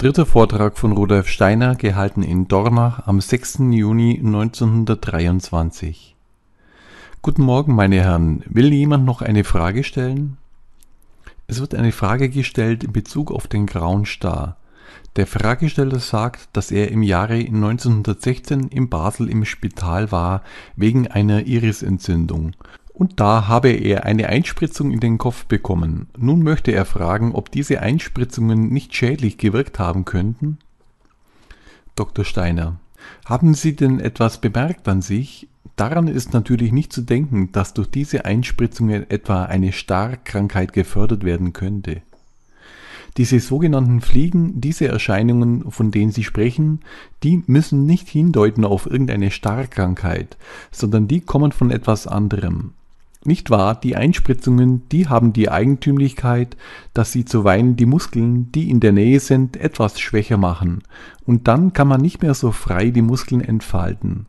Dritter Vortrag von Rudolf Steiner, gehalten in Dornach am 6. Juni 1923. Guten Morgen, meine Herren. Will jemand noch eine Frage stellen? Es wird eine Frage gestellt in Bezug auf den Grauen Star. Der Fragesteller sagt, dass er im Jahre 1916 in Basel im Spital war wegen einer Irisentzündung und da habe er eine Einspritzung in den Kopf bekommen. Nun möchte er fragen, ob diese Einspritzungen nicht schädlich gewirkt haben könnten? Dr. Steiner. Haben Sie denn etwas bemerkt an sich? Daran ist natürlich nicht zu denken, dass durch diese Einspritzungen etwa eine Starkrankheit gefördert werden könnte. Diese sogenannten Fliegen, diese Erscheinungen, von denen Sie sprechen, die müssen nicht hindeuten auf irgendeine Starrkrankheit, sondern die kommen von etwas anderem. Nicht wahr, die Einspritzungen, die haben die Eigentümlichkeit, dass sie zuweilen die Muskeln, die in der Nähe sind, etwas schwächer machen, und dann kann man nicht mehr so frei die Muskeln entfalten.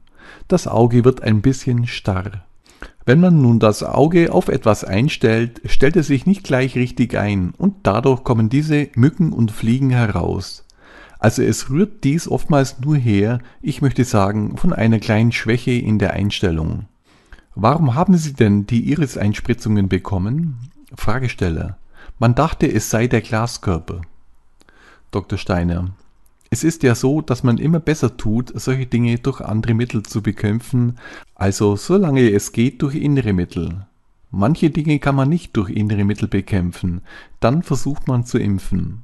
Das Auge wird ein bisschen starr. Wenn man nun das Auge auf etwas einstellt, stellt es sich nicht gleich richtig ein, und dadurch kommen diese Mücken und Fliegen heraus. Also es rührt dies oftmals nur her, ich möchte sagen, von einer kleinen Schwäche in der Einstellung. Warum haben Sie denn die Iris-Einspritzungen bekommen? Fragesteller. Man dachte, es sei der Glaskörper. Dr. Steiner. Es ist ja so, dass man immer besser tut, solche Dinge durch andere Mittel zu bekämpfen, also solange es geht durch innere Mittel. Manche Dinge kann man nicht durch innere Mittel bekämpfen, dann versucht man zu impfen.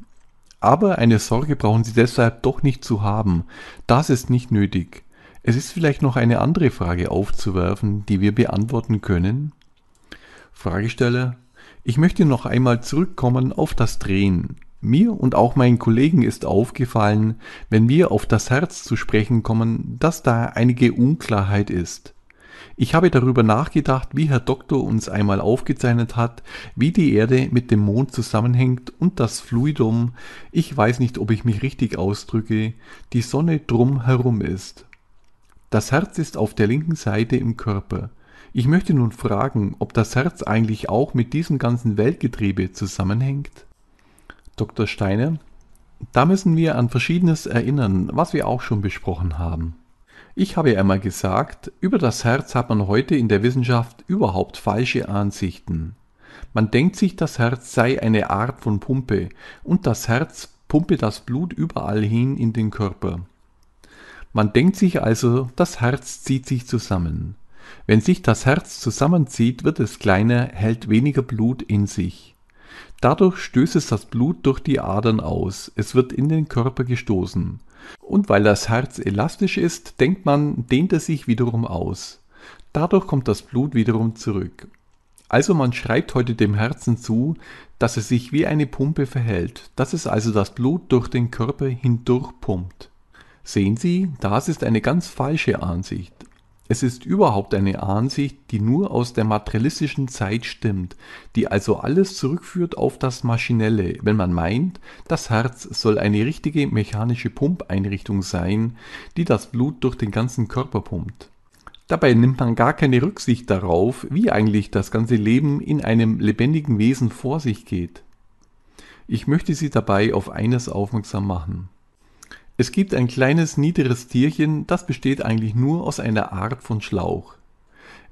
Aber eine Sorge brauchen Sie deshalb doch nicht zu haben, das ist nicht nötig. Es ist vielleicht noch eine andere Frage aufzuwerfen, die wir beantworten können. Fragesteller, ich möchte noch einmal zurückkommen auf das Drehen. Mir und auch meinen Kollegen ist aufgefallen, wenn wir auf das Herz zu sprechen kommen, dass da einige Unklarheit ist. Ich habe darüber nachgedacht, wie Herr Doktor uns einmal aufgezeichnet hat, wie die Erde mit dem Mond zusammenhängt und das Fluidum, ich weiß nicht, ob ich mich richtig ausdrücke, die Sonne drum herum ist. Das Herz ist auf der linken Seite im Körper. Ich möchte nun fragen, ob das Herz eigentlich auch mit diesem ganzen Weltgetriebe zusammenhängt? Dr. Steiner, da müssen wir an Verschiedenes erinnern, was wir auch schon besprochen haben. Ich habe einmal gesagt, über das Herz hat man heute in der Wissenschaft überhaupt falsche Ansichten. Man denkt sich, das Herz sei eine Art von Pumpe und das Herz pumpe das Blut überall hin in den Körper. Man denkt sich also, das Herz zieht sich zusammen. Wenn sich das Herz zusammenzieht, wird es kleiner, hält weniger Blut in sich. Dadurch stößt es das Blut durch die Adern aus, es wird in den Körper gestoßen. Und weil das Herz elastisch ist, denkt man, dehnt es sich wiederum aus. Dadurch kommt das Blut wiederum zurück. Also man schreibt heute dem Herzen zu, dass es sich wie eine Pumpe verhält, dass es also das Blut durch den Körper hindurch pumpt. Sehen Sie, das ist eine ganz falsche Ansicht. Es ist überhaupt eine Ansicht, die nur aus der materialistischen Zeit stimmt, die also alles zurückführt auf das Maschinelle, wenn man meint, das Herz soll eine richtige mechanische Pumpeinrichtung sein, die das Blut durch den ganzen Körper pumpt. Dabei nimmt man gar keine Rücksicht darauf, wie eigentlich das ganze Leben in einem lebendigen Wesen vor sich geht. Ich möchte Sie dabei auf eines aufmerksam machen. Es gibt ein kleines, niederes Tierchen, das besteht eigentlich nur aus einer Art von Schlauch.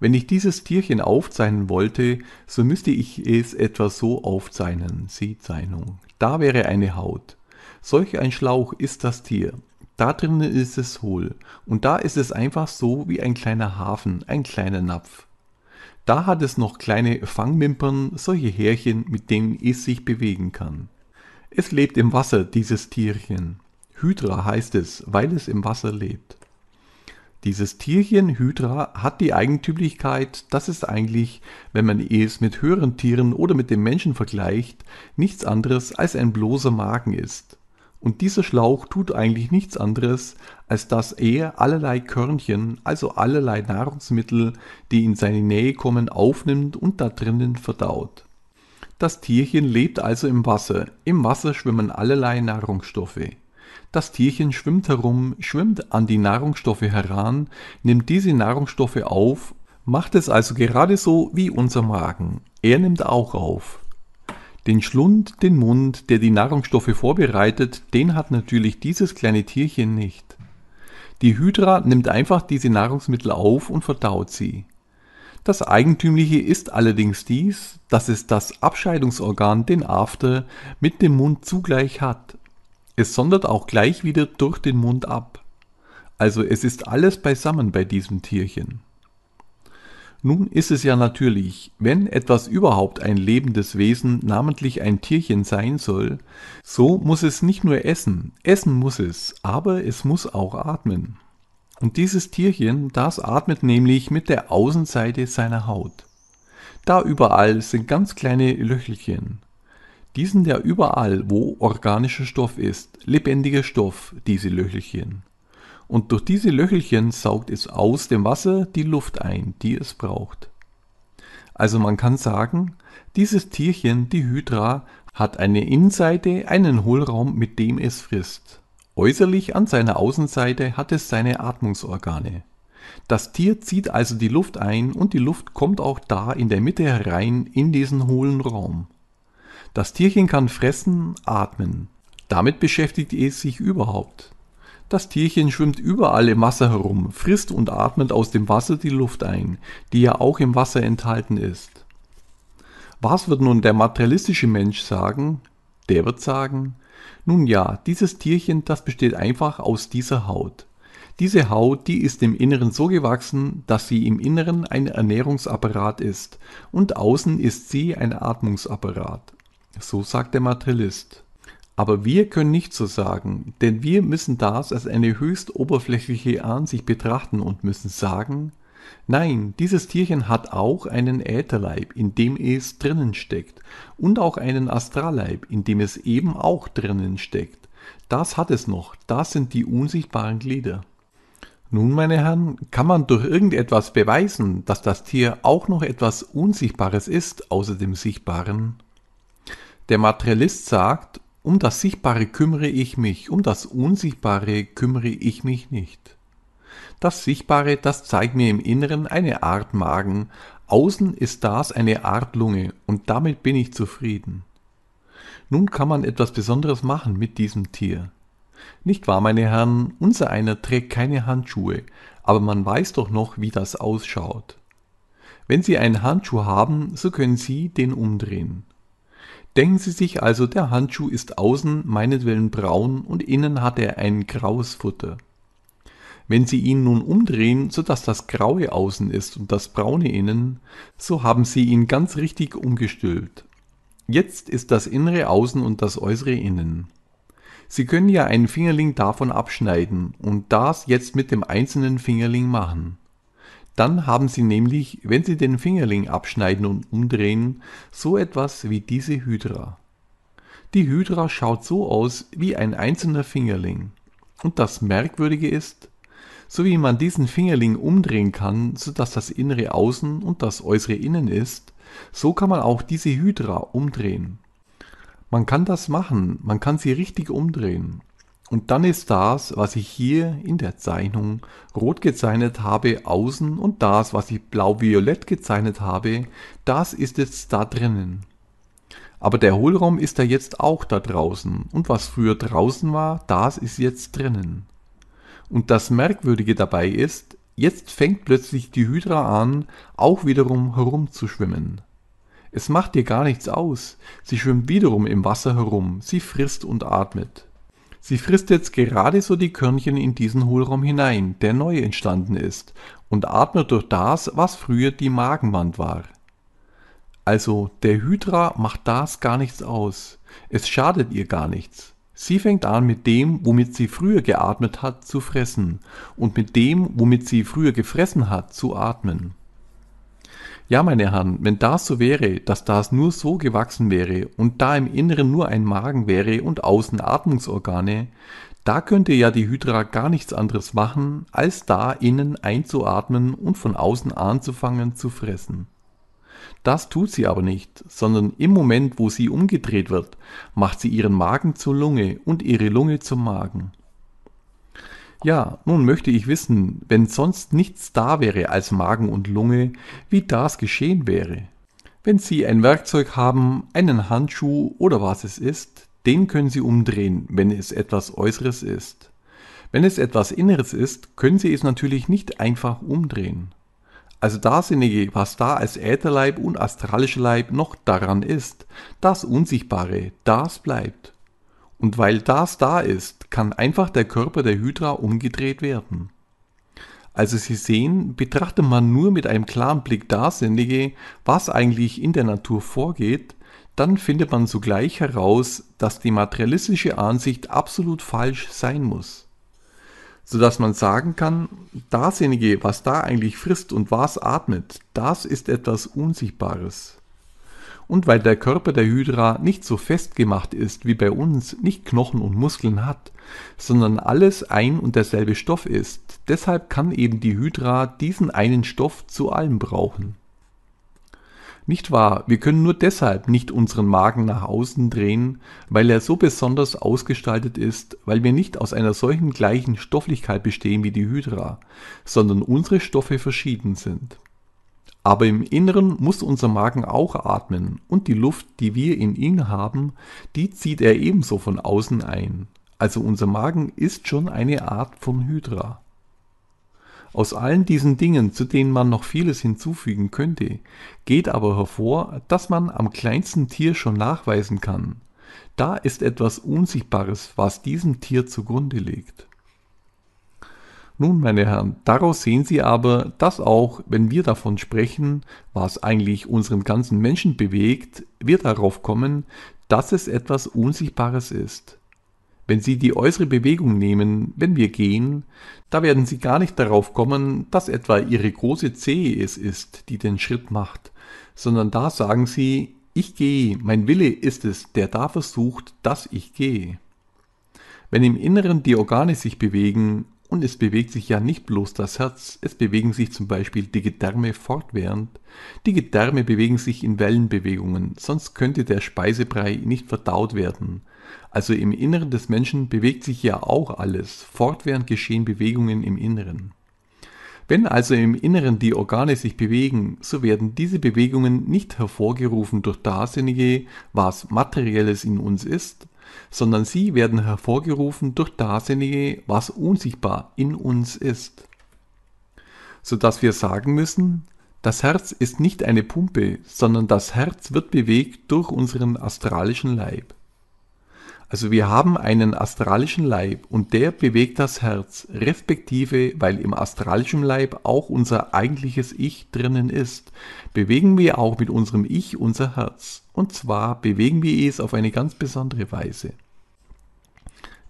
Wenn ich dieses Tierchen aufzeichnen wollte, so müsste ich es etwa so aufzeichnen. Sieh Da wäre eine Haut. Solch ein Schlauch ist das Tier. Da drinnen ist es hohl. Und da ist es einfach so wie ein kleiner Hafen, ein kleiner Napf. Da hat es noch kleine Fangmimpern, solche Härchen, mit denen es sich bewegen kann. Es lebt im Wasser, dieses Tierchen. Hydra heißt es, weil es im Wasser lebt. Dieses Tierchen Hydra hat die Eigentümlichkeit, dass es eigentlich, wenn man es mit höheren Tieren oder mit dem Menschen vergleicht, nichts anderes als ein bloßer Magen ist. Und dieser Schlauch tut eigentlich nichts anderes, als dass er allerlei Körnchen, also allerlei Nahrungsmittel, die in seine Nähe kommen, aufnimmt und da drinnen verdaut. Das Tierchen lebt also im Wasser. Im Wasser schwimmen allerlei Nahrungsstoffe. Das Tierchen schwimmt herum, schwimmt an die Nahrungsstoffe heran, nimmt diese Nahrungsstoffe auf, macht es also gerade so wie unser Magen. Er nimmt auch auf. Den Schlund, den Mund, der die Nahrungsstoffe vorbereitet, den hat natürlich dieses kleine Tierchen nicht. Die Hydra nimmt einfach diese Nahrungsmittel auf und verdaut sie. Das Eigentümliche ist allerdings dies, dass es das Abscheidungsorgan, den After, mit dem Mund zugleich hat. Es sondert auch gleich wieder durch den Mund ab. Also es ist alles beisammen bei diesem Tierchen. Nun ist es ja natürlich, wenn etwas überhaupt ein lebendes Wesen, namentlich ein Tierchen sein soll, so muss es nicht nur essen, essen muss es, aber es muss auch atmen. Und dieses Tierchen, das atmet nämlich mit der Außenseite seiner Haut. Da überall sind ganz kleine Löchelchen. Die sind ja überall, wo organischer Stoff ist, lebendiger Stoff, diese Löchelchen. Und durch diese Löchelchen saugt es aus dem Wasser die Luft ein, die es braucht. Also man kann sagen, dieses Tierchen, die Hydra, hat eine Innenseite, einen Hohlraum, mit dem es frisst. Äußerlich an seiner Außenseite hat es seine Atmungsorgane. Das Tier zieht also die Luft ein und die Luft kommt auch da in der Mitte herein in diesen hohlen Raum. Das Tierchen kann fressen, atmen. Damit beschäftigt es sich überhaupt. Das Tierchen schwimmt überall im Wasser herum, frisst und atmet aus dem Wasser die Luft ein, die ja auch im Wasser enthalten ist. Was wird nun der materialistische Mensch sagen? Der wird sagen, nun ja, dieses Tierchen, das besteht einfach aus dieser Haut. Diese Haut, die ist im Inneren so gewachsen, dass sie im Inneren ein Ernährungsapparat ist und außen ist sie ein Atmungsapparat. So sagt der Materialist. Aber wir können nicht so sagen, denn wir müssen das als eine höchst oberflächliche Ansicht betrachten und müssen sagen, nein, dieses Tierchen hat auch einen Ätherleib, in dem es drinnen steckt, und auch einen Astralleib, in dem es eben auch drinnen steckt. Das hat es noch, das sind die unsichtbaren Glieder. Nun, meine Herren, kann man durch irgendetwas beweisen, dass das Tier auch noch etwas Unsichtbares ist außer dem Sichtbaren? Der Materialist sagt, um das Sichtbare kümmere ich mich, um das Unsichtbare kümmere ich mich nicht. Das Sichtbare, das zeigt mir im Inneren eine Art Magen, außen ist das eine Art Lunge und damit bin ich zufrieden. Nun kann man etwas Besonderes machen mit diesem Tier. Nicht wahr, meine Herren, unser einer trägt keine Handschuhe, aber man weiß doch noch, wie das ausschaut. Wenn Sie einen Handschuh haben, so können Sie den umdrehen. Denken Sie sich also, der Handschuh ist außen meinetwillen braun und innen hat er ein graues Futter. Wenn Sie ihn nun umdrehen, sodass das graue außen ist und das braune innen, so haben Sie ihn ganz richtig umgestülpt. Jetzt ist das innere außen und das äußere innen. Sie können ja einen Fingerling davon abschneiden und das jetzt mit dem einzelnen Fingerling machen. Dann haben Sie nämlich, wenn Sie den Fingerling abschneiden und umdrehen, so etwas wie diese Hydra. Die Hydra schaut so aus wie ein einzelner Fingerling. Und das Merkwürdige ist, so wie man diesen Fingerling umdrehen kann, sodass das Innere außen und das Äußere innen ist, so kann man auch diese Hydra umdrehen. Man kann das machen, man kann sie richtig umdrehen. Und dann ist das, was ich hier in der Zeichnung rot gezeichnet habe, außen und das, was ich blau-violett gezeichnet habe, das ist jetzt da drinnen. Aber der Hohlraum ist da jetzt auch da draußen und was früher draußen war, das ist jetzt drinnen. Und das Merkwürdige dabei ist, jetzt fängt plötzlich die Hydra an, auch wiederum herumzuschwimmen. Es macht dir gar nichts aus, sie schwimmt wiederum im Wasser herum, sie frisst und atmet. Sie frisst jetzt gerade so die Körnchen in diesen Hohlraum hinein, der neu entstanden ist, und atmet durch das, was früher die Magenwand war. Also, der Hydra macht das gar nichts aus. Es schadet ihr gar nichts. Sie fängt an mit dem, womit sie früher geatmet hat, zu fressen und mit dem, womit sie früher gefressen hat, zu atmen. Ja, meine Herren, wenn das so wäre, dass das nur so gewachsen wäre und da im Inneren nur ein Magen wäre und außen Atmungsorgane, da könnte ja die Hydra gar nichts anderes machen, als da innen einzuatmen und von außen anzufangen zu fressen. Das tut sie aber nicht, sondern im Moment, wo sie umgedreht wird, macht sie ihren Magen zur Lunge und ihre Lunge zum Magen. Ja, nun möchte ich wissen, wenn sonst nichts da wäre als Magen und Lunge, wie das geschehen wäre. Wenn Sie ein Werkzeug haben, einen Handschuh oder was es ist, den können Sie umdrehen, wenn es etwas Äußeres ist. Wenn es etwas Inneres ist, können Sie es natürlich nicht einfach umdrehen. Also dasjenige, was da als Ätherleib und astralischer Leib noch daran ist, das Unsichtbare, das bleibt. Und weil das da ist, kann einfach der Körper der Hydra umgedreht werden. Also Sie sehen, betrachtet man nur mit einem klaren Blick Dasjenige, was eigentlich in der Natur vorgeht, dann findet man sogleich heraus, dass die materialistische Ansicht absolut falsch sein muss. Sodass man sagen kann, dasjenige, was da eigentlich frisst und was atmet, das ist etwas Unsichtbares und weil der Körper der Hydra nicht so festgemacht ist wie bei uns, nicht Knochen und Muskeln hat, sondern alles ein und derselbe Stoff ist, deshalb kann eben die Hydra diesen einen Stoff zu allem brauchen. Nicht wahr, wir können nur deshalb nicht unseren Magen nach außen drehen, weil er so besonders ausgestaltet ist, weil wir nicht aus einer solchen gleichen Stofflichkeit bestehen wie die Hydra, sondern unsere Stoffe verschieden sind. Aber im Inneren muss unser Magen auch atmen und die Luft, die wir in ihn haben, die zieht er ebenso von außen ein. Also unser Magen ist schon eine Art von Hydra. Aus allen diesen Dingen, zu denen man noch vieles hinzufügen könnte, geht aber hervor, dass man am kleinsten Tier schon nachweisen kann. Da ist etwas Unsichtbares, was diesem Tier zugrunde liegt. Nun, meine Herren, daraus sehen Sie aber, dass auch, wenn wir davon sprechen, was eigentlich unseren ganzen Menschen bewegt, wir darauf kommen, dass es etwas Unsichtbares ist. Wenn Sie die äußere Bewegung nehmen, wenn wir gehen, da werden Sie gar nicht darauf kommen, dass etwa Ihre große Zehe es ist, die den Schritt macht, sondern da sagen Sie, ich gehe, mein Wille ist es, der da versucht, dass ich gehe. Wenn im Inneren die Organe sich bewegen, und es bewegt sich ja nicht bloß das Herz, es bewegen sich zum Beispiel die Gedärme fortwährend. Die Gedärme bewegen sich in Wellenbewegungen, sonst könnte der Speisebrei nicht verdaut werden. Also im Inneren des Menschen bewegt sich ja auch alles, fortwährend geschehen Bewegungen im Inneren. Wenn also im Inneren die Organe sich bewegen, so werden diese Bewegungen nicht hervorgerufen durch dasjenige, was materielles in uns ist, sondern sie werden hervorgerufen durch dasjenige, was unsichtbar in uns ist. Sodass wir sagen müssen, das Herz ist nicht eine Pumpe, sondern das Herz wird bewegt durch unseren astralischen Leib. Also wir haben einen astralischen Leib und der bewegt das Herz, respektive, weil im astralischen Leib auch unser eigentliches Ich drinnen ist, bewegen wir auch mit unserem Ich unser Herz. Und zwar bewegen wir es auf eine ganz besondere Weise.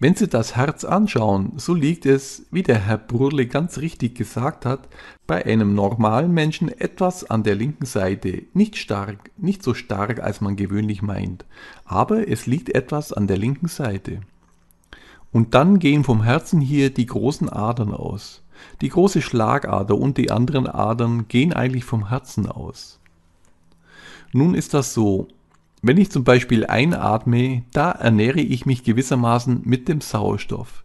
Wenn Sie das Herz anschauen, so liegt es, wie der Herr Burle ganz richtig gesagt hat, bei einem normalen Menschen etwas an der linken Seite, nicht stark, nicht so stark, als man gewöhnlich meint, aber es liegt etwas an der linken Seite. Und dann gehen vom Herzen hier die großen Adern aus. Die große Schlagader und die anderen Adern gehen eigentlich vom Herzen aus. Nun ist das so, wenn ich zum Beispiel einatme, da ernähre ich mich gewissermaßen mit dem Sauerstoff.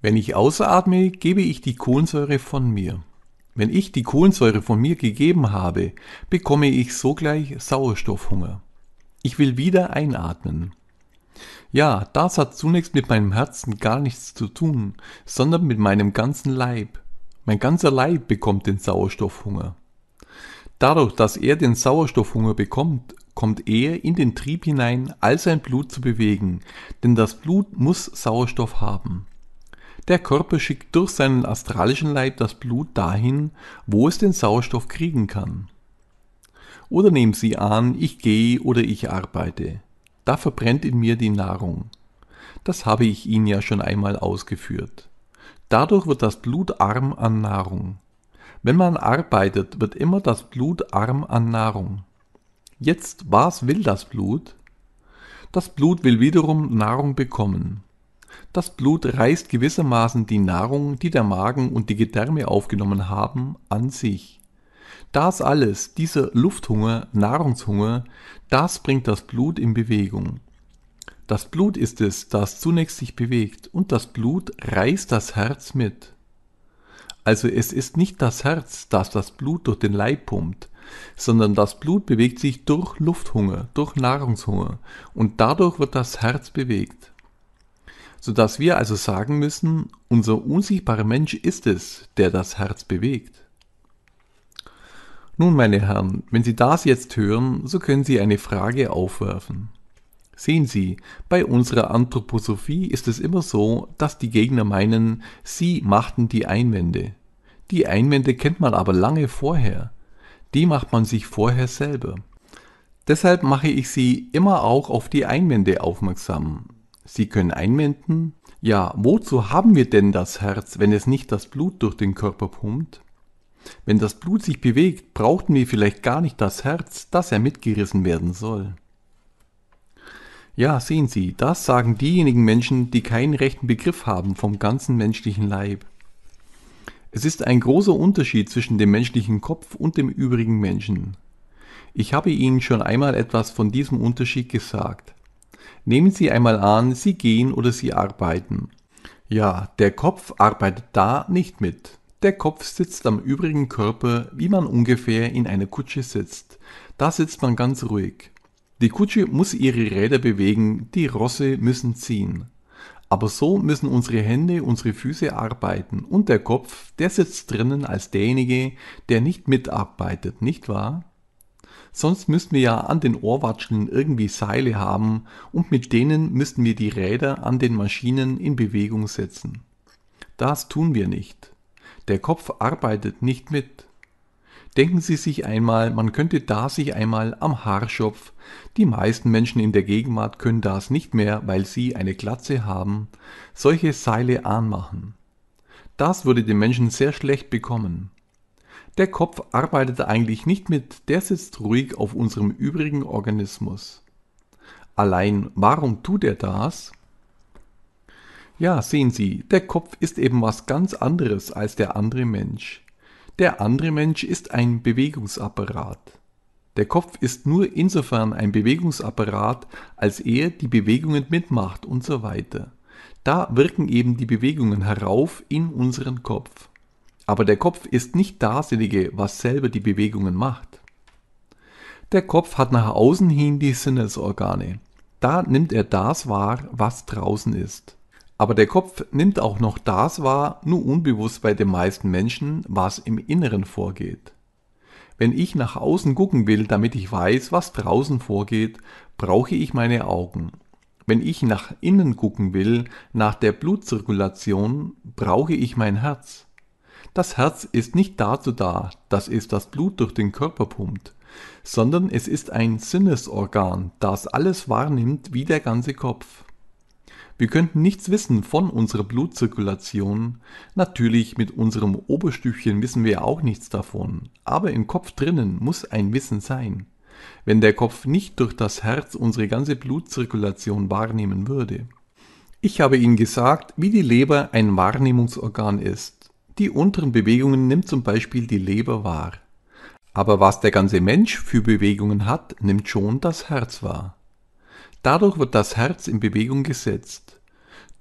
Wenn ich ausatme, gebe ich die Kohlensäure von mir. Wenn ich die Kohlensäure von mir gegeben habe, bekomme ich sogleich Sauerstoffhunger. Ich will wieder einatmen. Ja, das hat zunächst mit meinem Herzen gar nichts zu tun, sondern mit meinem ganzen Leib. Mein ganzer Leib bekommt den Sauerstoffhunger. Dadurch, dass er den Sauerstoffhunger bekommt, kommt er in den Trieb hinein, all sein Blut zu bewegen, denn das Blut muss Sauerstoff haben. Der Körper schickt durch seinen astralischen Leib das Blut dahin, wo es den Sauerstoff kriegen kann. Oder nehmen Sie an, ich gehe oder ich arbeite. Da verbrennt in mir die Nahrung. Das habe ich Ihnen ja schon einmal ausgeführt. Dadurch wird das Blut arm an Nahrung. Wenn man arbeitet, wird immer das Blut arm an Nahrung. Jetzt was will das Blut? Das Blut will wiederum Nahrung bekommen. Das Blut reißt gewissermaßen die Nahrung, die der Magen und die Gedärme aufgenommen haben, an sich. Das alles, dieser Lufthunger, Nahrungshunger, das bringt das Blut in Bewegung. Das Blut ist es, das zunächst sich bewegt, und das Blut reißt das Herz mit. Also es ist nicht das Herz, das das Blut durch den Leib pumpt, sondern das Blut bewegt sich durch Lufthunger, durch Nahrungshunger und dadurch wird das Herz bewegt. Sodass wir also sagen müssen, unser unsichtbarer Mensch ist es, der das Herz bewegt. Nun, meine Herren, wenn Sie das jetzt hören, so können Sie eine Frage aufwerfen. Sehen Sie, bei unserer Anthroposophie ist es immer so, dass die Gegner meinen, sie machten die Einwände. Die Einwände kennt man aber lange vorher die macht man sich vorher selber. Deshalb mache ich Sie immer auch auf die Einwände aufmerksam. Sie können einwenden, ja, wozu haben wir denn das Herz, wenn es nicht das Blut durch den Körper pumpt? Wenn das Blut sich bewegt, brauchten wir vielleicht gar nicht das Herz, das er mitgerissen werden soll. Ja, sehen Sie, das sagen diejenigen Menschen, die keinen rechten Begriff haben vom ganzen menschlichen Leib. Es ist ein großer Unterschied zwischen dem menschlichen Kopf und dem übrigen Menschen. Ich habe Ihnen schon einmal etwas von diesem Unterschied gesagt. Nehmen Sie einmal an, Sie gehen oder Sie arbeiten. Ja, der Kopf arbeitet da nicht mit. Der Kopf sitzt am übrigen Körper, wie man ungefähr in einer Kutsche sitzt. Da sitzt man ganz ruhig. Die Kutsche muss ihre Räder bewegen, die Rosse müssen ziehen. Aber so müssen unsere Hände, unsere Füße arbeiten und der Kopf, der sitzt drinnen als derjenige, der nicht mitarbeitet, nicht wahr? Sonst müssten wir ja an den Ohrwatscheln irgendwie Seile haben und mit denen müssten wir die Räder an den Maschinen in Bewegung setzen. Das tun wir nicht. Der Kopf arbeitet nicht mit. Denken Sie sich einmal, man könnte da sich einmal am Haarschopf. Die meisten Menschen in der Gegenwart können das nicht mehr, weil sie eine Glatze haben, solche Seile anmachen. Das würde den Menschen sehr schlecht bekommen. Der Kopf arbeitet eigentlich nicht mit, der sitzt ruhig auf unserem übrigen Organismus. Allein, warum tut er das? Ja, sehen Sie, der Kopf ist eben was ganz anderes als der andere Mensch. Der andere Mensch ist ein Bewegungsapparat. Der Kopf ist nur insofern ein Bewegungsapparat, als er die Bewegungen mitmacht und so weiter. Da wirken eben die Bewegungen herauf in unseren Kopf. Aber der Kopf ist nicht dasjenige, was selber die Bewegungen macht. Der Kopf hat nach außen hin die Sinnesorgane. Da nimmt er das wahr, was draußen ist. Aber der Kopf nimmt auch noch das wahr, nur unbewusst bei den meisten Menschen, was im Inneren vorgeht. Wenn ich nach außen gucken will, damit ich weiß, was draußen vorgeht, brauche ich meine Augen. Wenn ich nach innen gucken will, nach der Blutzirkulation, brauche ich mein Herz. Das Herz ist nicht dazu da, dass es das Blut durch den Körper pumpt, sondern es ist ein Sinnesorgan, das alles wahrnimmt wie der ganze Kopf. Wir könnten nichts wissen von unserer Blutzirkulation. Natürlich, mit unserem Oberstübchen wissen wir auch nichts davon, aber im Kopf drinnen muss ein Wissen sein. Wenn der Kopf nicht durch das Herz unsere ganze Blutzirkulation wahrnehmen würde. Ich habe Ihnen gesagt, wie die Leber ein Wahrnehmungsorgan ist. Die unteren Bewegungen nimmt zum Beispiel die Leber wahr. Aber was der ganze Mensch für Bewegungen hat, nimmt schon das Herz wahr. Dadurch wird das Herz in Bewegung gesetzt.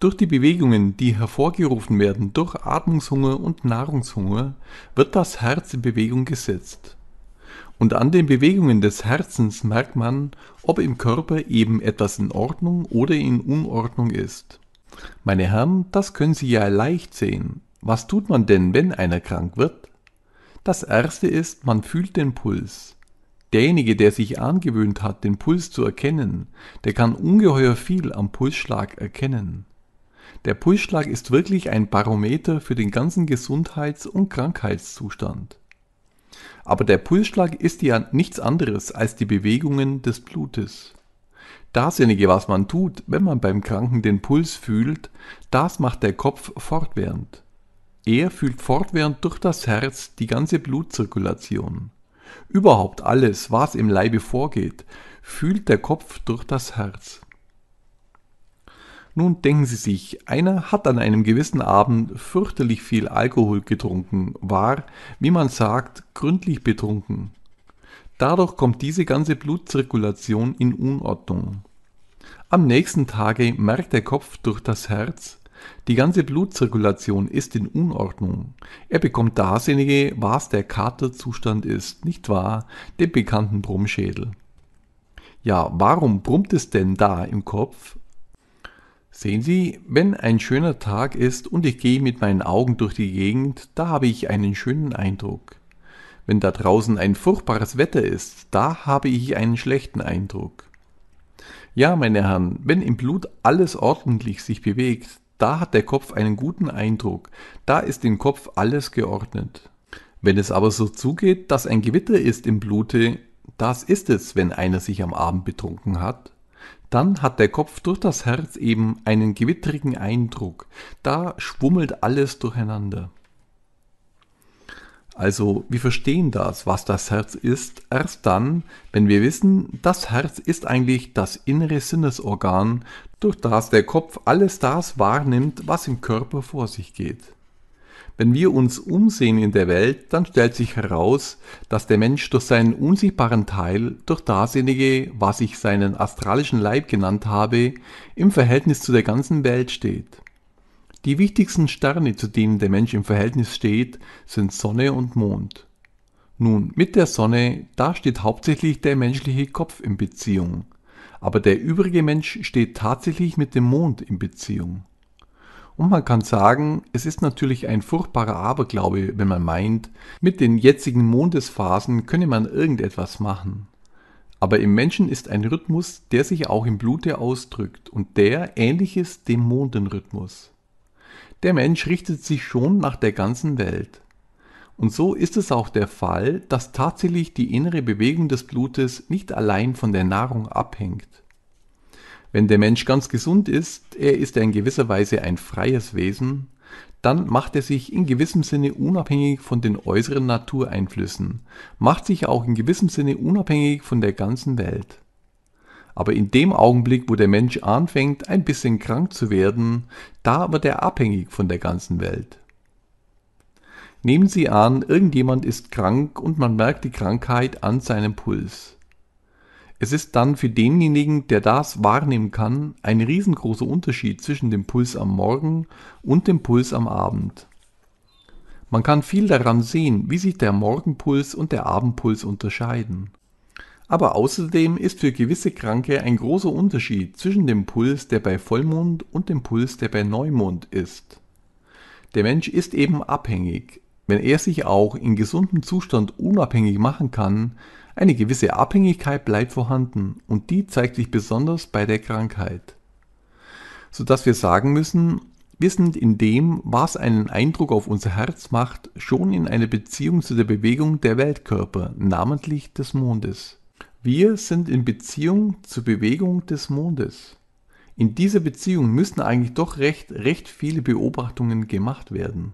Durch die Bewegungen, die hervorgerufen werden durch Atmungshunger und Nahrungshunger, wird das Herz in Bewegung gesetzt. Und an den Bewegungen des Herzens merkt man, ob im Körper eben etwas in Ordnung oder in Unordnung ist. Meine Herren, das können Sie ja leicht sehen. Was tut man denn, wenn einer krank wird? Das erste ist, man fühlt den Puls. Derjenige, der sich angewöhnt hat, den Puls zu erkennen, der kann ungeheuer viel am Pulsschlag erkennen. Der Pulsschlag ist wirklich ein Barometer für den ganzen Gesundheits- und Krankheitszustand. Aber der Pulsschlag ist ja nichts anderes als die Bewegungen des Blutes. Dasjenige, was man tut, wenn man beim Kranken den Puls fühlt, das macht der Kopf fortwährend. Er fühlt fortwährend durch das Herz die ganze Blutzirkulation. Überhaupt alles, was im Leibe vorgeht, fühlt der Kopf durch das Herz. Nun denken Sie sich, einer hat an einem gewissen Abend fürchterlich viel Alkohol getrunken, war, wie man sagt, gründlich betrunken. Dadurch kommt diese ganze Blutzirkulation in Unordnung. Am nächsten Tage merkt der Kopf durch das Herz, die ganze Blutzirkulation ist in Unordnung. Er bekommt dasjenige, was der Katerzustand ist, nicht wahr? Den bekannten Brummschädel. Ja, warum brummt es denn da im Kopf? Sehen Sie, wenn ein schöner Tag ist und ich gehe mit meinen Augen durch die Gegend, da habe ich einen schönen Eindruck. Wenn da draußen ein furchtbares Wetter ist, da habe ich einen schlechten Eindruck. Ja, meine Herren, wenn im Blut alles ordentlich sich bewegt, da hat der Kopf einen guten Eindruck, da ist im Kopf alles geordnet. Wenn es aber so zugeht, dass ein Gewitter ist im Blute, das ist es, wenn einer sich am Abend betrunken hat, dann hat der Kopf durch das Herz eben einen gewitterigen Eindruck, da schwummelt alles durcheinander. Also wir verstehen das, was das Herz ist, erst dann, wenn wir wissen, das Herz ist eigentlich das innere Sinnesorgan, durch das der Kopf alles das wahrnimmt, was im Körper vor sich geht. Wenn wir uns umsehen in der Welt, dann stellt sich heraus, dass der Mensch durch seinen unsichtbaren Teil, durch dasjenige, was ich seinen astralischen Leib genannt habe, im Verhältnis zu der ganzen Welt steht. Die wichtigsten Sterne, zu denen der Mensch im Verhältnis steht, sind Sonne und Mond. Nun, mit der Sonne, da steht hauptsächlich der menschliche Kopf in Beziehung aber der übrige Mensch steht tatsächlich mit dem Mond in Beziehung. Und man kann sagen, es ist natürlich ein furchtbarer Aberglaube, wenn man meint, mit den jetzigen Mondesphasen könne man irgendetwas machen. Aber im Menschen ist ein Rhythmus, der sich auch im Blute ausdrückt und der ähnlich ist dem Mondenrhythmus. Der Mensch richtet sich schon nach der ganzen Welt. Und so ist es auch der Fall, dass tatsächlich die innere Bewegung des Blutes nicht allein von der Nahrung abhängt. Wenn der Mensch ganz gesund ist, er ist in gewisser Weise ein freies Wesen, dann macht er sich in gewissem Sinne unabhängig von den äußeren Natureinflüssen, macht sich auch in gewissem Sinne unabhängig von der ganzen Welt. Aber in dem Augenblick, wo der Mensch anfängt, ein bisschen krank zu werden, da wird er abhängig von der ganzen Welt. Nehmen Sie an, irgendjemand ist krank und man merkt die Krankheit an seinem Puls. Es ist dann für denjenigen, der das wahrnehmen kann, ein riesengroßer Unterschied zwischen dem Puls am Morgen und dem Puls am Abend. Man kann viel daran sehen, wie sich der Morgenpuls und der Abendpuls unterscheiden. Aber außerdem ist für gewisse Kranke ein großer Unterschied zwischen dem Puls, der bei Vollmond und dem Puls, der bei Neumond ist. Der Mensch ist eben abhängig wenn er sich auch in gesundem Zustand unabhängig machen kann, eine gewisse Abhängigkeit bleibt vorhanden und die zeigt sich besonders bei der Krankheit. Sodass wir sagen müssen, wir sind in dem, was einen Eindruck auf unser Herz macht, schon in einer Beziehung zu der Bewegung der Weltkörper, namentlich des Mondes. Wir sind in Beziehung zur Bewegung des Mondes. In dieser Beziehung müssen eigentlich doch recht, recht viele Beobachtungen gemacht werden.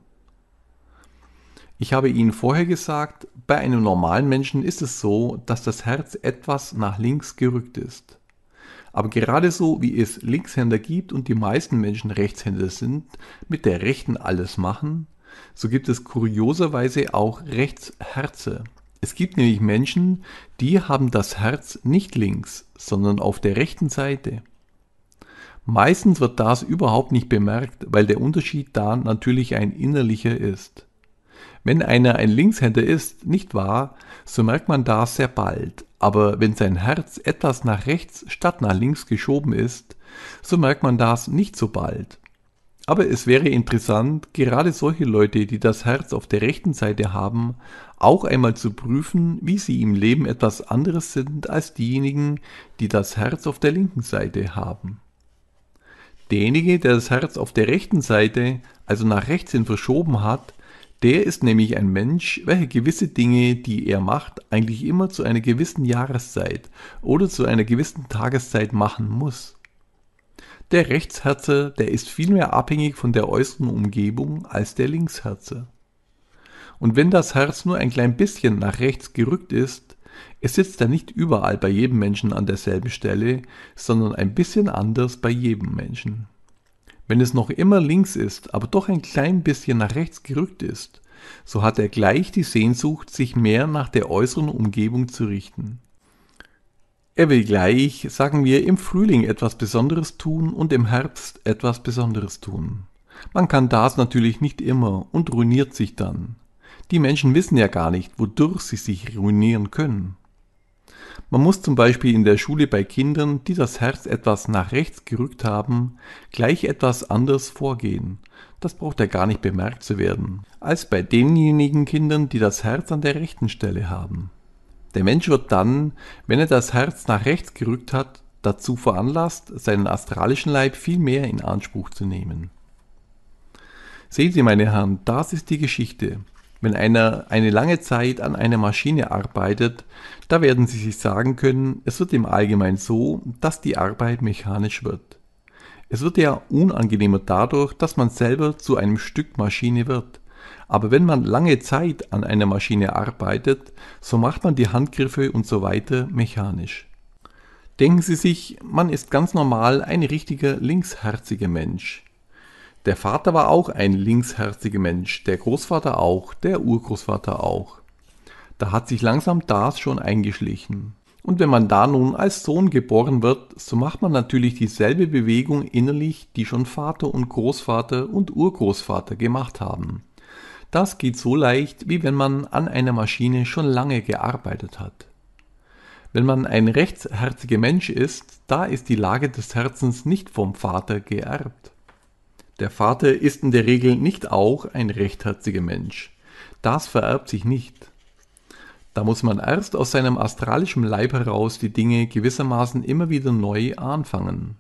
Ich habe Ihnen vorher gesagt, bei einem normalen Menschen ist es so, dass das Herz etwas nach links gerückt ist. Aber gerade so, wie es Linkshänder gibt und die meisten Menschen Rechtshänder sind, mit der rechten alles machen, so gibt es kurioserweise auch Rechtsherze. Es gibt nämlich Menschen, die haben das Herz nicht links, sondern auf der rechten Seite. Meistens wird das überhaupt nicht bemerkt, weil der Unterschied da natürlich ein innerlicher ist. Wenn einer ein Linkshänder ist, nicht wahr, so merkt man das sehr bald. Aber wenn sein Herz etwas nach rechts statt nach links geschoben ist, so merkt man das nicht so bald. Aber es wäre interessant, gerade solche Leute, die das Herz auf der rechten Seite haben, auch einmal zu prüfen, wie sie im Leben etwas anderes sind als diejenigen, die das Herz auf der linken Seite haben. Derjenige, der das Herz auf der rechten Seite, also nach rechts hin verschoben hat, der ist nämlich ein Mensch, welcher gewisse Dinge, die er macht, eigentlich immer zu einer gewissen Jahreszeit oder zu einer gewissen Tageszeit machen muss. Der Rechtsherzer, der ist viel mehr abhängig von der äußeren Umgebung als der Linksherzer. Und wenn das Herz nur ein klein bisschen nach rechts gerückt ist, es sitzt dann nicht überall bei jedem Menschen an derselben Stelle, sondern ein bisschen anders bei jedem Menschen. Wenn es noch immer links ist, aber doch ein klein bisschen nach rechts gerückt ist, so hat er gleich die Sehnsucht, sich mehr nach der äußeren Umgebung zu richten. Er will gleich, sagen wir, im Frühling etwas Besonderes tun und im Herbst etwas Besonderes tun. Man kann das natürlich nicht immer und ruiniert sich dann. Die Menschen wissen ja gar nicht, wodurch sie sich ruinieren können. Man muss zum Beispiel in der Schule bei Kindern, die das Herz etwas nach rechts gerückt haben, gleich etwas anders vorgehen. Das braucht ja gar nicht bemerkt zu werden, als bei denjenigen Kindern, die das Herz an der rechten Stelle haben. Der Mensch wird dann, wenn er das Herz nach rechts gerückt hat, dazu veranlasst, seinen astralischen Leib viel mehr in Anspruch zu nehmen. Sehen Sie, meine Herren, das ist die Geschichte. Wenn einer eine lange Zeit an einer Maschine arbeitet, da werden Sie sich sagen können, es wird im Allgemeinen so, dass die Arbeit mechanisch wird. Es wird ja unangenehmer dadurch, dass man selber zu einem Stück Maschine wird. Aber wenn man lange Zeit an einer Maschine arbeitet, so macht man die Handgriffe und so weiter mechanisch. Denken Sie sich, man ist ganz normal ein richtiger linksherziger Mensch. Der Vater war auch ein linksherziger Mensch, der Großvater auch, der Urgroßvater auch. Da hat sich langsam das schon eingeschlichen. Und wenn man da nun als Sohn geboren wird, so macht man natürlich dieselbe Bewegung innerlich, die schon Vater und Großvater und Urgroßvater gemacht haben. Das geht so leicht, wie wenn man an einer Maschine schon lange gearbeitet hat. Wenn man ein rechtsherziger Mensch ist, da ist die Lage des Herzens nicht vom Vater geerbt. Der Vater ist in der Regel nicht auch ein rechtherziger Mensch. Das vererbt sich nicht. Da muss man erst aus seinem astralischen Leib heraus die Dinge gewissermaßen immer wieder neu anfangen.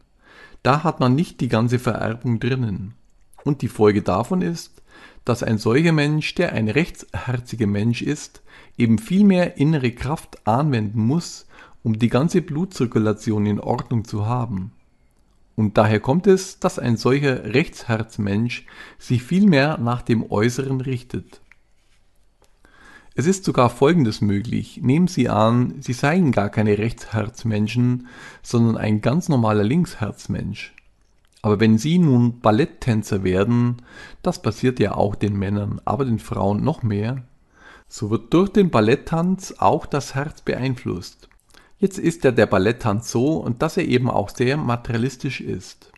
Da hat man nicht die ganze Vererbung drinnen. Und die Folge davon ist, dass ein solcher Mensch, der ein rechtsherziger Mensch ist, eben viel mehr innere Kraft anwenden muss, um die ganze Blutzirkulation in Ordnung zu haben. Und daher kommt es, dass ein solcher Rechtsherzmensch sich vielmehr nach dem Äußeren richtet. Es ist sogar Folgendes möglich. Nehmen Sie an, Sie seien gar keine Rechtsherzmenschen, sondern ein ganz normaler Linksherzmensch. Aber wenn Sie nun Balletttänzer werden, das passiert ja auch den Männern, aber den Frauen noch mehr, so wird durch den Balletttanz auch das Herz beeinflusst. Jetzt ist ja der Balletttanz so, und dass er eben auch sehr materialistisch ist.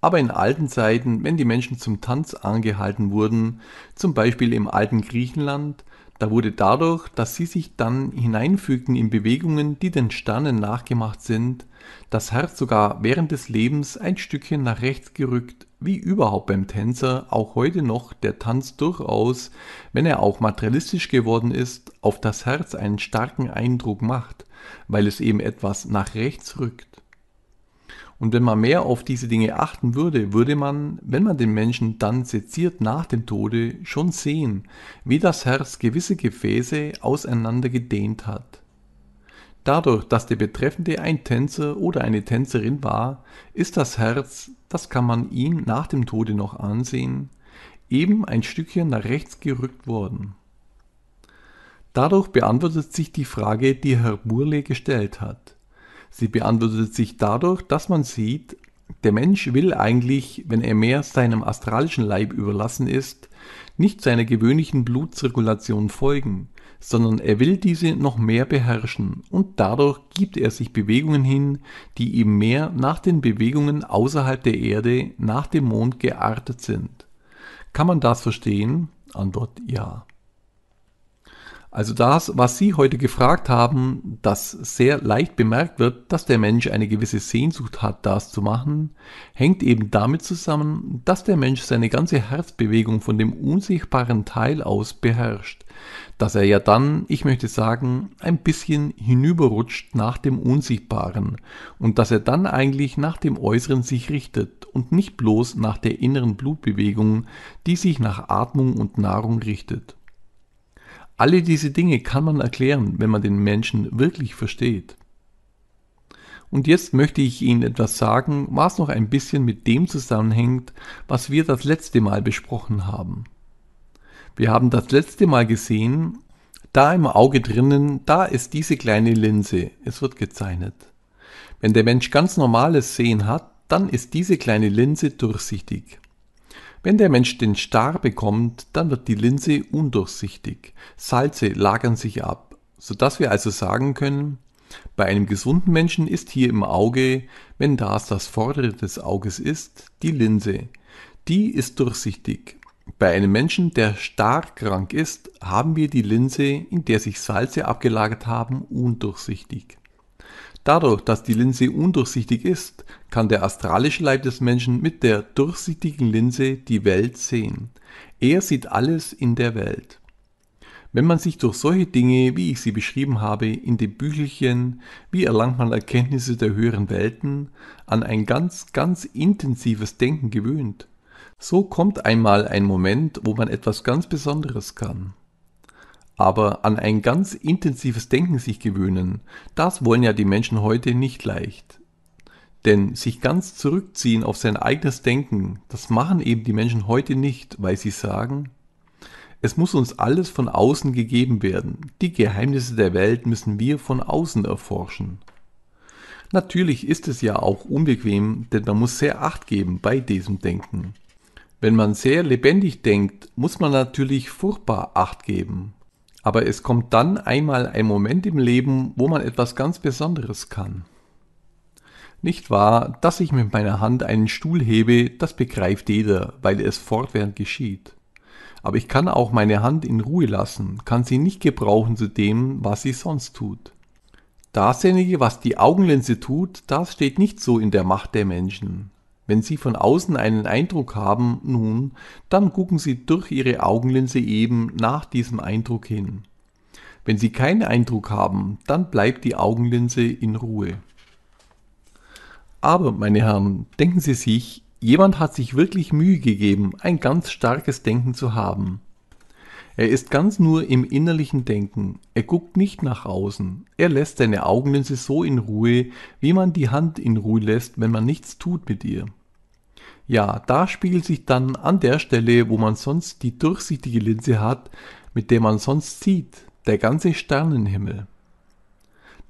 Aber in alten Zeiten, wenn die Menschen zum Tanz angehalten wurden, zum Beispiel im alten Griechenland, da wurde dadurch, dass sie sich dann hineinfügten in Bewegungen, die den Sternen nachgemacht sind, das Herz sogar während des Lebens ein Stückchen nach rechts gerückt, wie überhaupt beim Tänzer, auch heute noch der Tanz durchaus, wenn er auch materialistisch geworden ist, auf das Herz einen starken Eindruck macht weil es eben etwas nach rechts rückt. Und wenn man mehr auf diese Dinge achten würde, würde man, wenn man den Menschen dann seziert nach dem Tode, schon sehen, wie das Herz gewisse Gefäße auseinander gedehnt hat. Dadurch, dass der Betreffende ein Tänzer oder eine Tänzerin war, ist das Herz, das kann man ihm nach dem Tode noch ansehen, eben ein Stückchen nach rechts gerückt worden. Dadurch beantwortet sich die Frage, die Herr Burle gestellt hat. Sie beantwortet sich dadurch, dass man sieht, der Mensch will eigentlich, wenn er mehr seinem astralischen Leib überlassen ist, nicht seiner gewöhnlichen Blutzirkulation folgen, sondern er will diese noch mehr beherrschen und dadurch gibt er sich Bewegungen hin, die ihm mehr nach den Bewegungen außerhalb der Erde, nach dem Mond geartet sind. Kann man das verstehen? Antwort ja. Also das, was Sie heute gefragt haben, dass sehr leicht bemerkt wird, dass der Mensch eine gewisse Sehnsucht hat, das zu machen, hängt eben damit zusammen, dass der Mensch seine ganze Herzbewegung von dem unsichtbaren Teil aus beherrscht, dass er ja dann, ich möchte sagen, ein bisschen hinüberrutscht nach dem Unsichtbaren und dass er dann eigentlich nach dem Äußeren sich richtet und nicht bloß nach der inneren Blutbewegung, die sich nach Atmung und Nahrung richtet. Alle diese Dinge kann man erklären, wenn man den Menschen wirklich versteht. Und jetzt möchte ich Ihnen etwas sagen, was noch ein bisschen mit dem zusammenhängt, was wir das letzte Mal besprochen haben. Wir haben das letzte Mal gesehen, da im Auge drinnen, da ist diese kleine Linse, es wird gezeichnet. Wenn der Mensch ganz normales Sehen hat, dann ist diese kleine Linse durchsichtig. Wenn der Mensch den Star bekommt, dann wird die Linse undurchsichtig. Salze lagern sich ab, sodass wir also sagen können, bei einem gesunden Menschen ist hier im Auge, wenn das das vordere des Auges ist, die Linse. Die ist durchsichtig. Bei einem Menschen, der stark krank ist, haben wir die Linse, in der sich Salze abgelagert haben, undurchsichtig. Dadurch, dass die Linse undurchsichtig ist, kann der astralische Leib des Menschen mit der durchsichtigen Linse die Welt sehen. Er sieht alles in der Welt. Wenn man sich durch solche Dinge, wie ich sie beschrieben habe, in dem Büchelchen Wie erlangt man Erkenntnisse der höheren Welten an ein ganz, ganz intensives Denken gewöhnt, so kommt einmal ein Moment, wo man etwas ganz Besonderes kann. Aber an ein ganz intensives Denken sich gewöhnen, das wollen ja die Menschen heute nicht leicht. Denn sich ganz zurückziehen auf sein eigenes Denken, das machen eben die Menschen heute nicht, weil sie sagen, es muss uns alles von außen gegeben werden. Die Geheimnisse der Welt müssen wir von außen erforschen. Natürlich ist es ja auch unbequem, denn man muss sehr acht geben bei diesem Denken. Wenn man sehr lebendig denkt, muss man natürlich furchtbar acht geben. Aber es kommt dann einmal ein Moment im Leben, wo man etwas ganz Besonderes kann. Nicht wahr, dass ich mit meiner Hand einen Stuhl hebe, das begreift jeder, weil es fortwährend geschieht. Aber ich kann auch meine Hand in Ruhe lassen, kann sie nicht gebrauchen zu dem, was sie sonst tut. Dasjenige, was die Augenlinse tut, das steht nicht so in der Macht der Menschen. Wenn Sie von außen einen Eindruck haben, nun, dann gucken Sie durch Ihre Augenlinse eben nach diesem Eindruck hin. Wenn Sie keinen Eindruck haben, dann bleibt die Augenlinse in Ruhe. Aber, meine Herren, denken Sie sich, jemand hat sich wirklich Mühe gegeben, ein ganz starkes Denken zu haben. Er ist ganz nur im innerlichen Denken, er guckt nicht nach außen, er lässt seine Augenlinse so in Ruhe, wie man die Hand in Ruhe lässt, wenn man nichts tut mit ihr. Ja, da spiegelt sich dann an der Stelle, wo man sonst die durchsichtige Linse hat, mit der man sonst sieht, der ganze Sternenhimmel.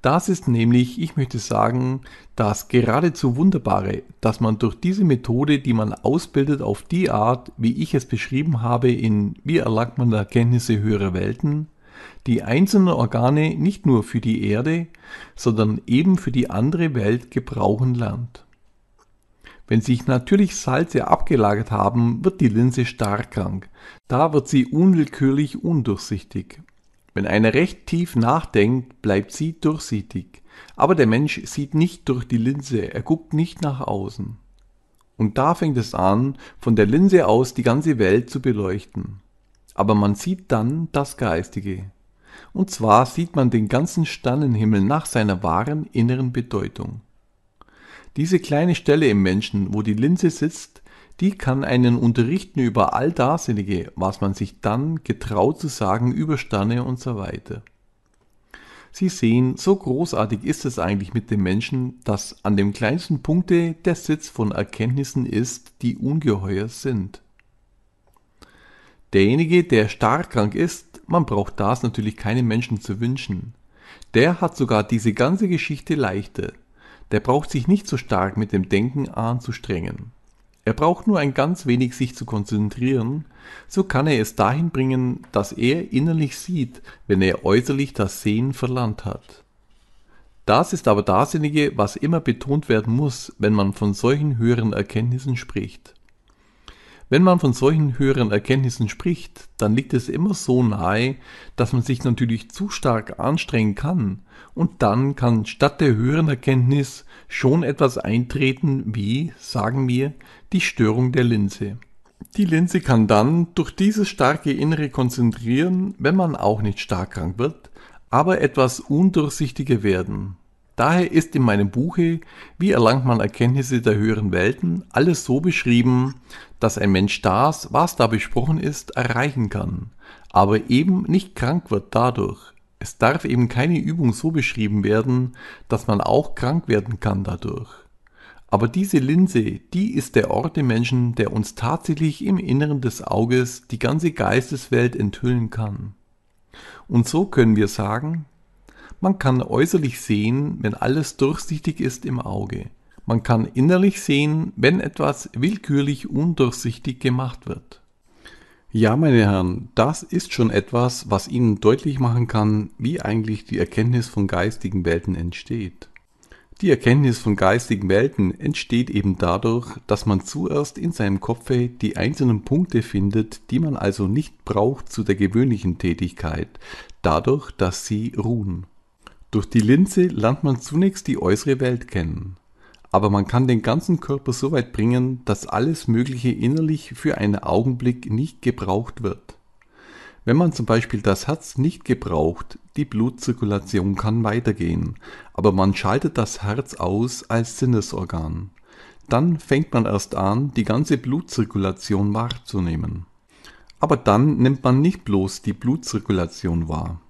Das ist nämlich, ich möchte sagen, das geradezu Wunderbare, dass man durch diese Methode, die man ausbildet auf die Art, wie ich es beschrieben habe in Wie erlangt man Erkenntnisse höherer Welten, die einzelnen Organe nicht nur für die Erde, sondern eben für die andere Welt gebrauchen lernt. Wenn sich natürlich Salze abgelagert haben, wird die Linse stark krank. Da wird sie unwillkürlich undurchsichtig. Wenn einer recht tief nachdenkt, bleibt sie durchsichtig. Aber der Mensch sieht nicht durch die Linse, er guckt nicht nach außen. Und da fängt es an, von der Linse aus die ganze Welt zu beleuchten. Aber man sieht dann das Geistige. Und zwar sieht man den ganzen Sternenhimmel nach seiner wahren inneren Bedeutung. Diese kleine Stelle im Menschen, wo die Linse sitzt, die kann einen unterrichten über all dasjenige, was man sich dann getraut zu sagen überstanne und so weiter. Sie sehen, so großartig ist es eigentlich mit dem Menschen, dass an dem kleinsten Punkte der Sitz von Erkenntnissen ist, die ungeheuer sind. Derjenige, der stark krank ist, man braucht das natürlich keinem Menschen zu wünschen. Der hat sogar diese ganze Geschichte leichter. Der braucht sich nicht so stark mit dem Denken anzustrengen. Er braucht nur ein ganz wenig sich zu konzentrieren, so kann er es dahin bringen, dass er innerlich sieht, wenn er äußerlich das Sehen verlernt hat. Das ist aber dasjenige, was immer betont werden muss, wenn man von solchen höheren Erkenntnissen spricht. Wenn man von solchen höheren Erkenntnissen spricht, dann liegt es immer so nahe, dass man sich natürlich zu stark anstrengen kann, und dann kann statt der höheren Erkenntnis schon etwas eintreten wie, sagen wir, die Störung der Linse. Die Linse kann dann durch dieses starke innere Konzentrieren, wenn man auch nicht stark krank wird, aber etwas undurchsichtiger werden. Daher ist in meinem Buche Wie erlangt man Erkenntnisse der höheren Welten alles so beschrieben, dass ein Mensch das, was da besprochen ist, erreichen kann, aber eben nicht krank wird dadurch. Es darf eben keine Übung so beschrieben werden, dass man auch krank werden kann dadurch. Aber diese Linse, die ist der Ort im Menschen, der uns tatsächlich im Inneren des Auges die ganze Geisteswelt enthüllen kann. Und so können wir sagen, man kann äußerlich sehen, wenn alles durchsichtig ist im Auge. Man kann innerlich sehen, wenn etwas willkürlich undurchsichtig gemacht wird. Ja, meine Herren, das ist schon etwas, was Ihnen deutlich machen kann, wie eigentlich die Erkenntnis von geistigen Welten entsteht. Die Erkenntnis von geistigen Welten entsteht eben dadurch, dass man zuerst in seinem Kopfe die einzelnen Punkte findet, die man also nicht braucht zu der gewöhnlichen Tätigkeit, dadurch, dass sie ruhen. Durch die Linse lernt man zunächst die äußere Welt kennen aber man kann den ganzen Körper so weit bringen, dass alles Mögliche innerlich für einen Augenblick nicht gebraucht wird. Wenn man zum Beispiel das Herz nicht gebraucht, die Blutzirkulation kann weitergehen, aber man schaltet das Herz aus als Sinnesorgan. Dann fängt man erst an, die ganze Blutzirkulation wahrzunehmen. Aber dann nimmt man nicht bloß die Blutzirkulation wahr.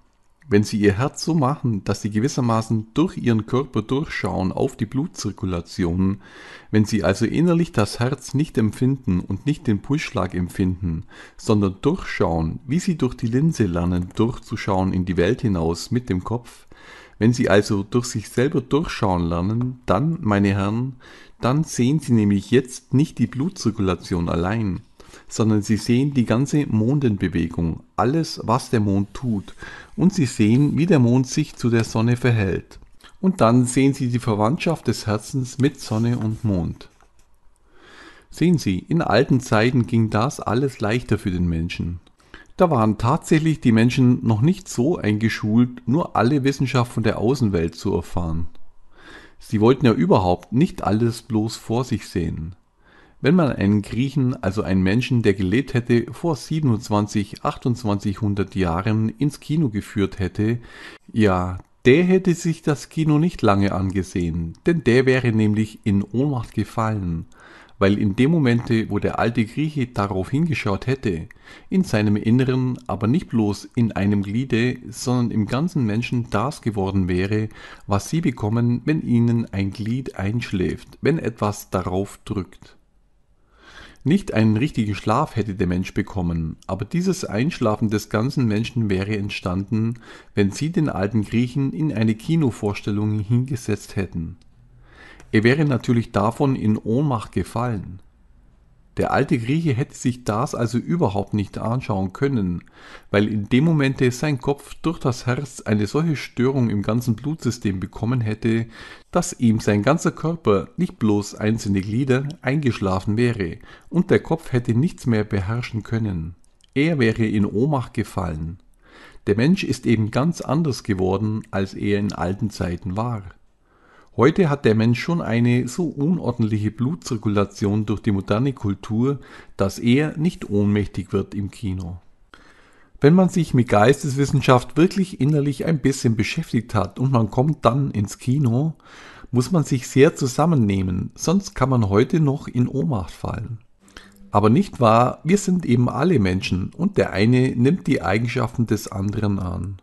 Wenn Sie Ihr Herz so machen, dass Sie gewissermaßen durch Ihren Körper durchschauen auf die Blutzirkulation, wenn Sie also innerlich das Herz nicht empfinden und nicht den Pulsschlag empfinden, sondern durchschauen, wie Sie durch die Linse lernen, durchzuschauen in die Welt hinaus mit dem Kopf, wenn Sie also durch sich selber durchschauen lernen, dann, meine Herren, dann sehen Sie nämlich jetzt nicht die Blutzirkulation allein, sondern sie sehen die ganze Mondenbewegung, alles, was der Mond tut, und sie sehen, wie der Mond sich zu der Sonne verhält. Und dann sehen sie die Verwandtschaft des Herzens mit Sonne und Mond. Sehen Sie, in alten Zeiten ging das alles leichter für den Menschen. Da waren tatsächlich die Menschen noch nicht so eingeschult, nur alle Wissenschaft von der Außenwelt zu erfahren. Sie wollten ja überhaupt nicht alles bloß vor sich sehen. Wenn man einen Griechen, also einen Menschen, der gelebt hätte, vor 27, 2800 Jahren ins Kino geführt hätte, ja, der hätte sich das Kino nicht lange angesehen, denn der wäre nämlich in Ohnmacht gefallen, weil in dem Momente, wo der alte Grieche darauf hingeschaut hätte, in seinem Inneren, aber nicht bloß in einem Gliede, sondern im ganzen Menschen das geworden wäre, was sie bekommen, wenn ihnen ein Glied einschläft, wenn etwas darauf drückt. Nicht einen richtigen Schlaf hätte der Mensch bekommen, aber dieses Einschlafen des ganzen Menschen wäre entstanden, wenn sie den alten Griechen in eine Kinovorstellung hingesetzt hätten. Er wäre natürlich davon in Ohnmacht gefallen. Der alte Grieche hätte sich das also überhaupt nicht anschauen können, weil in dem Moment sein Kopf durch das Herz eine solche Störung im ganzen Blutsystem bekommen hätte, dass ihm sein ganzer Körper, nicht bloß einzelne Glieder, eingeschlafen wäre und der Kopf hätte nichts mehr beherrschen können. Er wäre in Ohnmacht gefallen. Der Mensch ist eben ganz anders geworden, als er in alten Zeiten war. Heute hat der Mensch schon eine so unordentliche Blutzirkulation durch die moderne Kultur, dass er nicht ohnmächtig wird im Kino. Wenn man sich mit Geisteswissenschaft wirklich innerlich ein bisschen beschäftigt hat und man kommt dann ins Kino, muss man sich sehr zusammennehmen, sonst kann man heute noch in Ohnmacht fallen. Aber nicht wahr, wir sind eben alle Menschen und der eine nimmt die Eigenschaften des anderen an.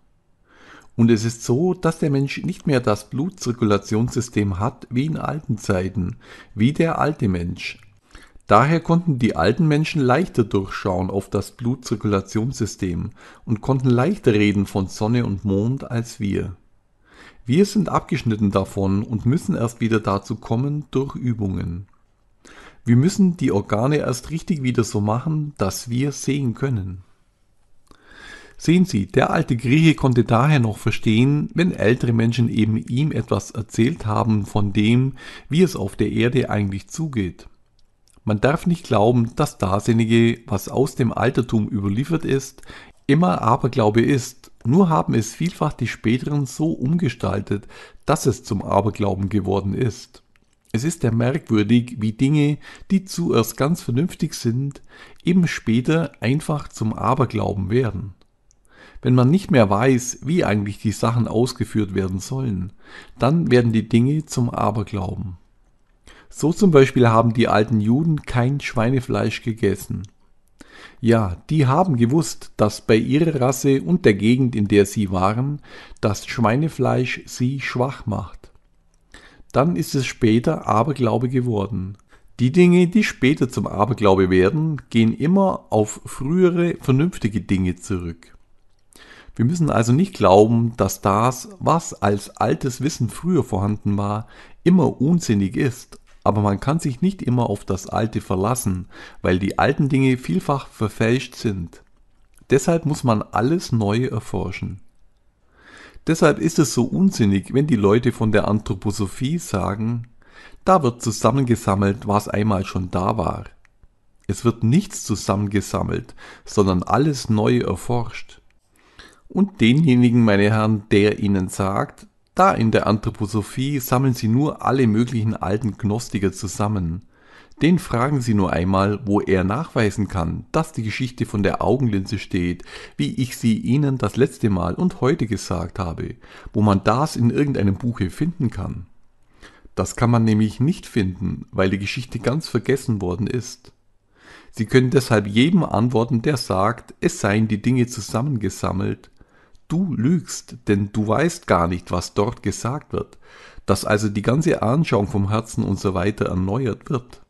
Und es ist so, dass der Mensch nicht mehr das Blutzirkulationssystem hat wie in alten Zeiten, wie der alte Mensch. Daher konnten die alten Menschen leichter durchschauen auf das Blutzirkulationssystem und konnten leichter reden von Sonne und Mond als wir. Wir sind abgeschnitten davon und müssen erst wieder dazu kommen durch Übungen. Wir müssen die Organe erst richtig wieder so machen, dass wir sehen können. Sehen Sie, der alte Grieche konnte daher noch verstehen, wenn ältere Menschen eben ihm etwas erzählt haben von dem, wie es auf der Erde eigentlich zugeht. Man darf nicht glauben, dass Daseinige, was aus dem Altertum überliefert ist, immer Aberglaube ist, nur haben es vielfach die späteren so umgestaltet, dass es zum Aberglauben geworden ist. Es ist ja merkwürdig, wie Dinge, die zuerst ganz vernünftig sind, eben später einfach zum Aberglauben werden. Wenn man nicht mehr weiß, wie eigentlich die Sachen ausgeführt werden sollen, dann werden die Dinge zum Aberglauben. So zum Beispiel haben die alten Juden kein Schweinefleisch gegessen. Ja, die haben gewusst, dass bei ihrer Rasse und der Gegend, in der sie waren, das Schweinefleisch sie schwach macht. Dann ist es später Aberglaube geworden. Die Dinge, die später zum Aberglaube werden, gehen immer auf frühere vernünftige Dinge zurück. Wir müssen also nicht glauben, dass das, was als altes Wissen früher vorhanden war, immer unsinnig ist, aber man kann sich nicht immer auf das Alte verlassen, weil die alten Dinge vielfach verfälscht sind. Deshalb muss man alles Neue erforschen. Deshalb ist es so unsinnig, wenn die Leute von der Anthroposophie sagen, da wird zusammengesammelt, was einmal schon da war. Es wird nichts zusammengesammelt, sondern alles neu erforscht und denjenigen, meine Herren, der ihnen sagt, da in der Anthroposophie sammeln sie nur alle möglichen alten Gnostiker zusammen. Den fragen sie nur einmal, wo er nachweisen kann, dass die Geschichte von der Augenlinse steht, wie ich sie ihnen das letzte Mal und heute gesagt habe, wo man das in irgendeinem Buche finden kann. Das kann man nämlich nicht finden, weil die Geschichte ganz vergessen worden ist. Sie können deshalb jedem antworten, der sagt, es seien die Dinge zusammengesammelt, du lügst, denn du weißt gar nicht, was dort gesagt wird, dass also die ganze Anschauung vom Herzen und so weiter erneuert wird.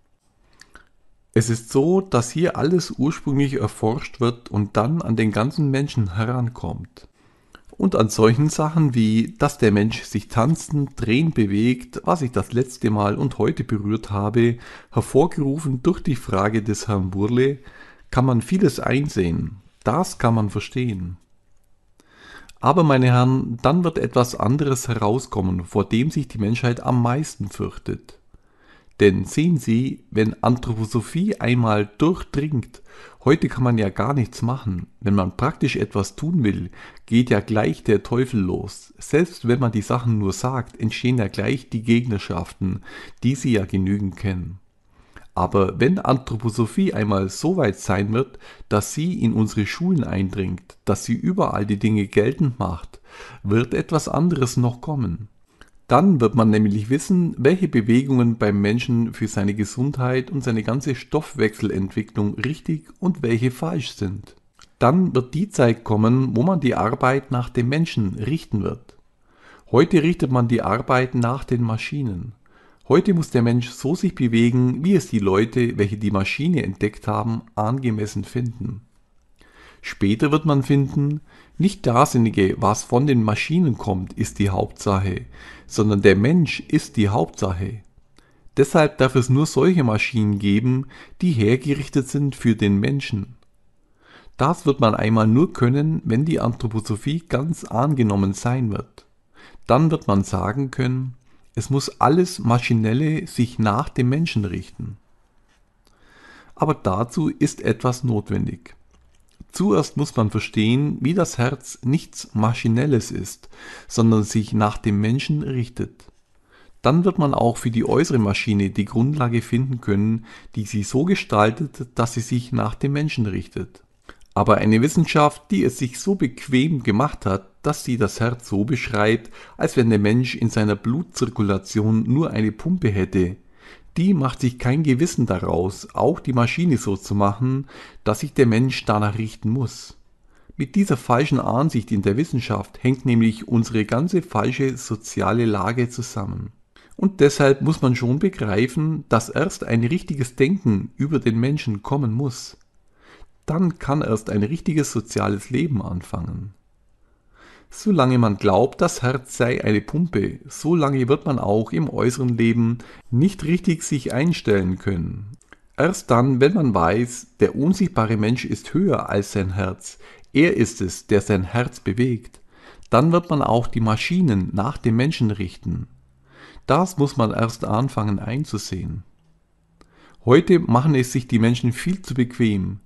Es ist so, dass hier alles ursprünglich erforscht wird und dann an den ganzen Menschen herankommt. Und an solchen Sachen wie, dass der Mensch sich tanzend, drehen bewegt, was ich das letzte Mal und heute berührt habe, hervorgerufen durch die Frage des Herrn Burle, kann man vieles einsehen. Das kann man verstehen. Aber, meine Herren, dann wird etwas anderes herauskommen, vor dem sich die Menschheit am meisten fürchtet. Denn sehen Sie, wenn Anthroposophie einmal durchdringt, heute kann man ja gar nichts machen. Wenn man praktisch etwas tun will, geht ja gleich der Teufel los. Selbst wenn man die Sachen nur sagt, entstehen ja gleich die Gegnerschaften, die Sie ja genügend kennen. Aber wenn Anthroposophie einmal so weit sein wird, dass sie in unsere Schulen eindringt, dass sie überall die Dinge geltend macht, wird etwas anderes noch kommen. Dann wird man nämlich wissen, welche Bewegungen beim Menschen für seine Gesundheit und seine ganze Stoffwechselentwicklung richtig und welche falsch sind. Dann wird die Zeit kommen, wo man die Arbeit nach dem Menschen richten wird. Heute richtet man die Arbeit nach den Maschinen. Heute muss der Mensch so sich bewegen, wie es die Leute, welche die Maschine entdeckt haben, angemessen finden. Später wird man finden, nicht dasjenige, was von den Maschinen kommt, ist die Hauptsache, sondern der Mensch ist die Hauptsache. Deshalb darf es nur solche Maschinen geben, die hergerichtet sind für den Menschen. Das wird man einmal nur können, wenn die Anthroposophie ganz angenommen sein wird. Dann wird man sagen können, es muss alles Maschinelle sich nach dem Menschen richten. Aber dazu ist etwas notwendig. Zuerst muss man verstehen, wie das Herz nichts Maschinelles ist, sondern sich nach dem Menschen richtet. Dann wird man auch für die äußere Maschine die Grundlage finden können, die sie so gestaltet, dass sie sich nach dem Menschen richtet aber eine Wissenschaft, die es sich so bequem gemacht hat, dass sie das Herz so beschreibt, als wenn der Mensch in seiner Blutzirkulation nur eine Pumpe hätte. Die macht sich kein Gewissen daraus, auch die Maschine so zu machen, dass sich der Mensch danach richten muss. Mit dieser falschen Ansicht in der Wissenschaft hängt nämlich unsere ganze falsche soziale Lage zusammen. Und deshalb muss man schon begreifen, dass erst ein richtiges Denken über den Menschen kommen muss. Dann kann erst ein richtiges soziales Leben anfangen. Solange man glaubt, das Herz sei eine Pumpe, solange wird man auch im äußeren Leben nicht richtig sich einstellen können. Erst dann, wenn man weiß, der unsichtbare Mensch ist höher als sein Herz, er ist es, der sein Herz bewegt, dann wird man auch die Maschinen nach dem Menschen richten. Das muss man erst anfangen einzusehen. Heute machen es sich die Menschen viel zu bequem.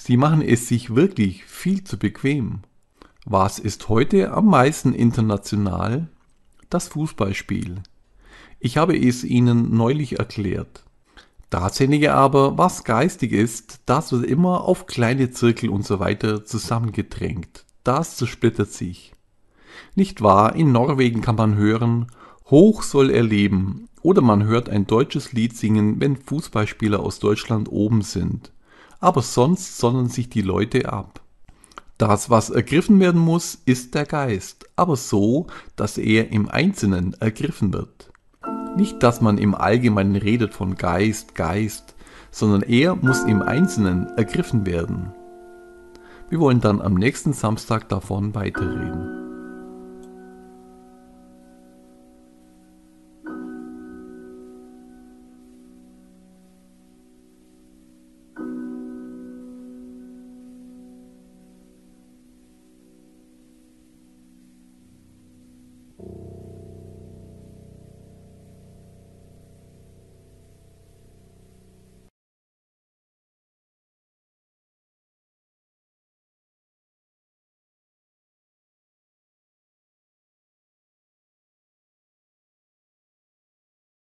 Sie machen es sich wirklich viel zu bequem. Was ist heute am meisten international? Das Fußballspiel. Ich habe es Ihnen neulich erklärt. Tatsächlich aber, was geistig ist, das wird immer auf kleine Zirkel und so weiter zusammengedrängt. Das zersplittert sich. Nicht wahr, in Norwegen kann man hören, hoch soll er leben, oder man hört ein deutsches Lied singen, wenn Fußballspieler aus Deutschland oben sind aber sonst sondern sich die Leute ab. Das, was ergriffen werden muss, ist der Geist, aber so, dass er im Einzelnen ergriffen wird. Nicht, dass man im Allgemeinen redet von Geist, Geist, sondern er muss im Einzelnen ergriffen werden. Wir wollen dann am nächsten Samstag davon weiterreden.